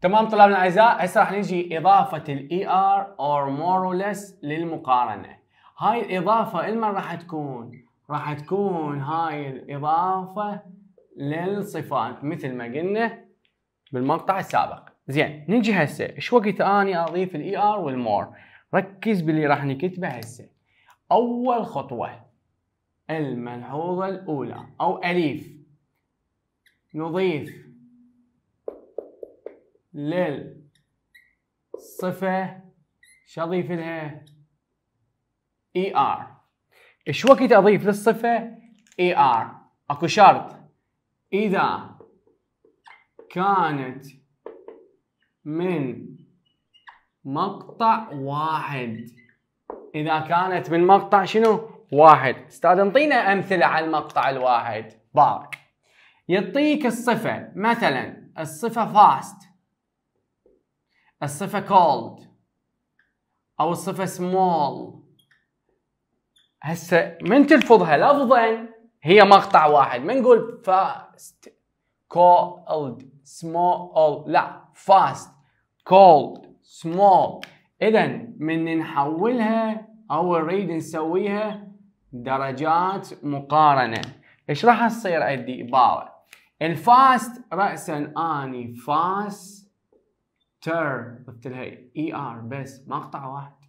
تمام طلابنا الاعزاء هسه راح نجي اضافه الاي ار اور مور اور ليس للمقارنه هاي الاضافه المن راح تكون راح تكون هاي الاضافه للصفات مثل ما قلنا بالمقطع السابق زين نجي هسه ايش وقت اني اضيف الاي ار e والمور ركز باللي راح نكتبه هسه اول خطوه الملحوظه الاولى او اليف نضيف لل صفة اضيف لها اي e ار ايش وقت اضيف للصفة اي e ار اكو شرط اذا كانت من مقطع واحد اذا كانت من مقطع شنو واحد استاذ انطينا امثله على المقطع الواحد بارك يعطيك الصفه مثلا الصفه فاست الصفة cold أو الصفة small هسه من تلفظها لفظا هي مقطع واحد ما نقول fast cold small لا fast cold small إذا من نحولها أو نريد نسويها درجات مقارنة إيش راح تصير عندي عبارة الفاست رأسا أني فاست تر قلت لها اي ار بس مقطع واحد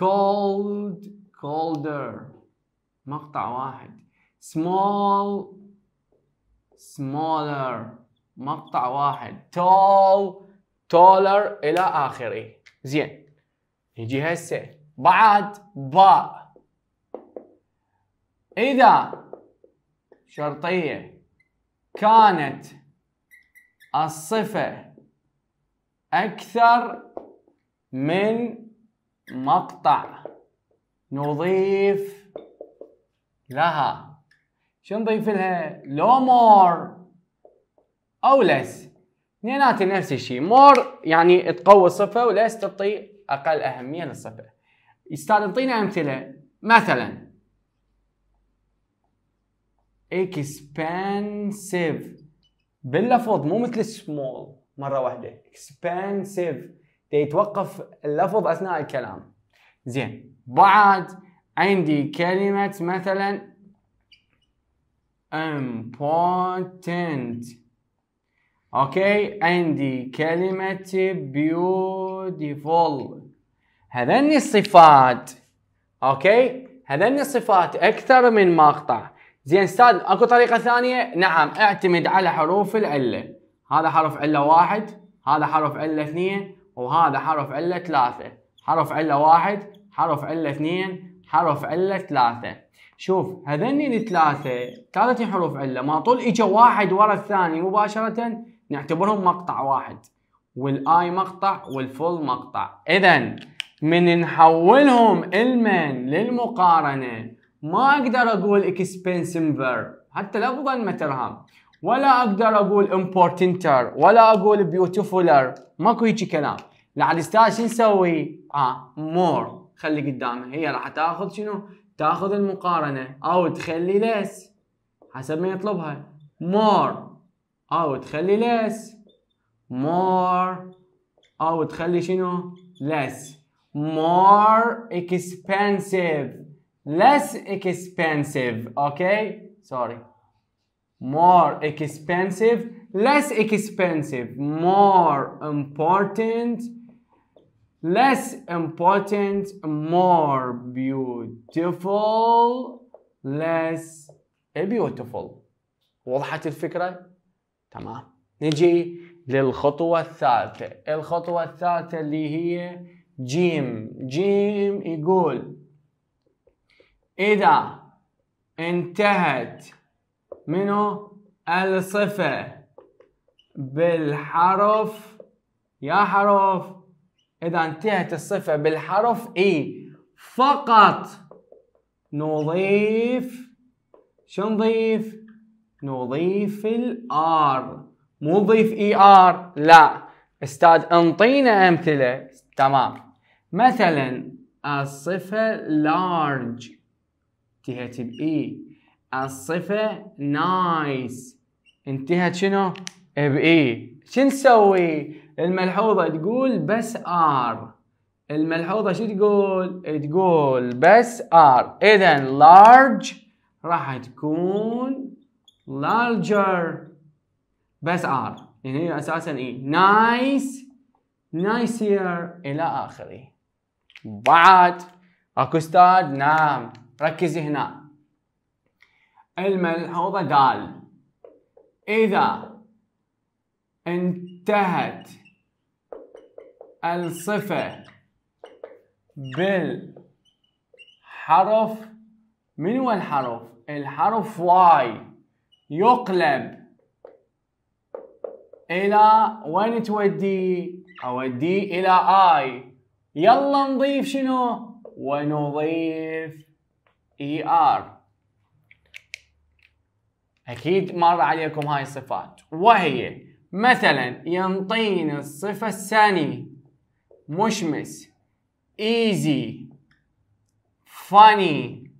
cold colder مقطع واحد small smaller مقطع واحد tall taller الى اخره زين يجي هسه بعد باء اذا شرطيه كانت الصفه أكثر من مقطع نضيف لها شو نضيف لها؟ لو مور أو لس اثنيناتهم نفس الشيء مور يعني تقوي الصفة ولس تعطي أقل أهمية للصفة أستاذ انطينا أمثلة مثلا expensive باللفظ مو مثل small مره واحده expensive يتوقف اللفظ اثناء الكلام زين بعد عندي كلمه مثلا important اوكي عندي كلمه beautiful هذن الصفات اوكي هذن الصفات اكثر من مقطع زين استاذ اكو طريقه ثانيه نعم اعتمد على حروف العله هذا حرف علة واحد هذا حرف علة اثنين وهذا حرف علة ثلاثة حرف علة واحد حرف علة اثنين حرف علة ثلاثة شوف هذني الثلاثة ثلاثة حروف علة ما طول اجا واحد ورا الثاني مباشرة نعتبرهم مقطع واحد والاي مقطع والفول مقطع اذا من نحولهم المن للمقارنة ما اقدر اقول اكسبنسنفر حتى لفظا ما ترهم ولا اقدر اقول امبورتنتر ولا اقول بيوتيفولر ماكو هيجي كلام لا على شو نسوي اه مور خلي قدامه هي راح تاخذ شنو تاخذ المقارنه او تخلي ليس حسب ما يطلبها مور او تخلي ليس مور او تخلي شنو less more expensive less expensive اوكي sorry more expensive less expensive more important less important more beautiful less beautiful وضحت الفكرة؟ تمام نجي للخطوة الثالثة الخطوة الثالثة اللي هي جيم جيم يقول إذا انتهت منه الصفة بالحرف يا حرف إذا انتهت الصفة بالحرف إي فقط نضيف شو نضيف؟ نضيف الآر مو نضيف إي آر لا استاذ انطينا أمثلة تمام مثلا الصفة large انتهت بإي الصفة نايس انتهت شنو؟ بإي شو نسوي؟ الملحوظة تقول بس ار الملحوظة شو تقول؟ تقول بس ار اذا large راح تكون larger بس ار يعني هي اساسا اي نايس نايسير الى اخره بعد اكو استاذ نعم ركز هنا الملحوظة قال إذا انتهت الصفة بالحرف من هو الحرف؟ الحرف واي يقلب إلى وين تودي؟ أودي إلى آي يلا نضيف شنو؟ ونضيف إي ER. آر اكيد مر عليكم هاي الصفات وهي مثلا ينطين الصفه الثانيه مشمس ايزي فاني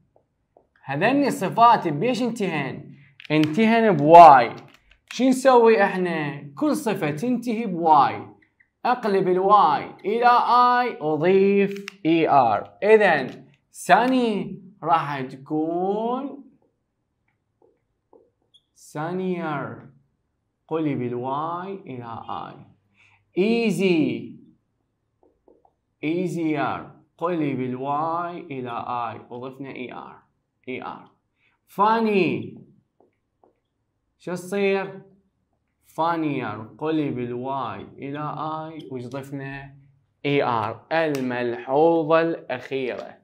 هذني الصفات بيش انتهن انتهن بواي شو نسوي احنا كل صفه تنتهي بواي اقلب الواي الى اي اضيف اي ار اذا ثاني راح تكون sunnier قولي بالواي إلى I easy easier قولي بالواي إلى I وضفنا ER ار e funny شو تصير؟ funnier قولي بالواي إلى I وش ضفنا؟ ER الملحوظة الأخيرة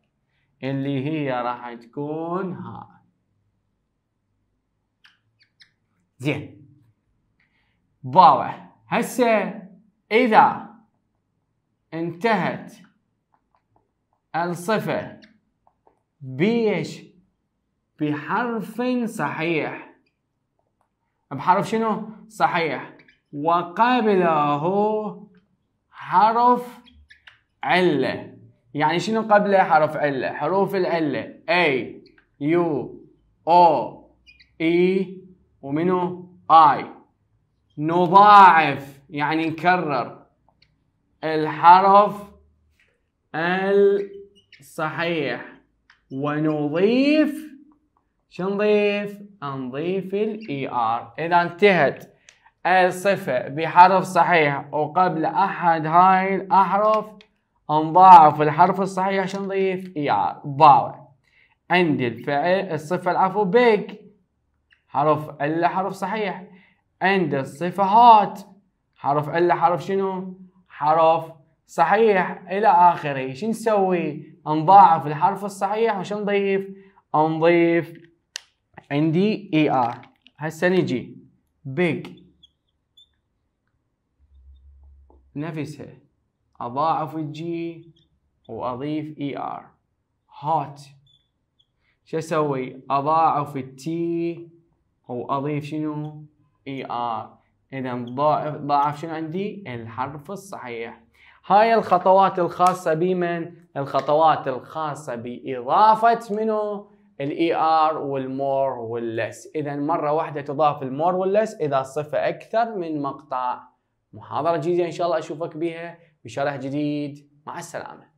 اللي هي راح تكون هاي زين باوع هسه اذا انتهت الصفة بيش بحرف صحيح بحرف شنو صحيح وقبله حرف علة يعني شنو قبله حرف علة حروف العلة A U O E ومنه I نضاعف يعني نكرر الحرف الصحيح ونضيف شو نضيف؟ نضيف الاي ار e اذا انتهت الصفة بحرف صحيح وقبل أحد هاي الأحرف نضاعف الحرف الصحيح شو نضيف اي e ار ضاوع عندي الفعل الصفة العفو بيج حرف ال حرف صحيح عند الصفحات حرف ال حرف شنو حرف صحيح الى اخره شو نسوي نضاعف الحرف الصحيح وش نضيف نضيف عندي اي ار هسه نجي بيج نفسها اضاعف الجي واضيف اي ار هات شو اسوي اضاعف التي واضيف شنو اي ار اذا ضاعف شنو عندي الحرف الصحيح هاي الخطوات الخاصة بمن؟ الخطوات الخاصة بإضافة منه والـ More والـ Less اذا مرة واحدة تضاف المور Less اذا الصفة اكثر من مقطع محاضرة جديدة ان شاء الله اشوفك بها بشرح جديد مع السلامة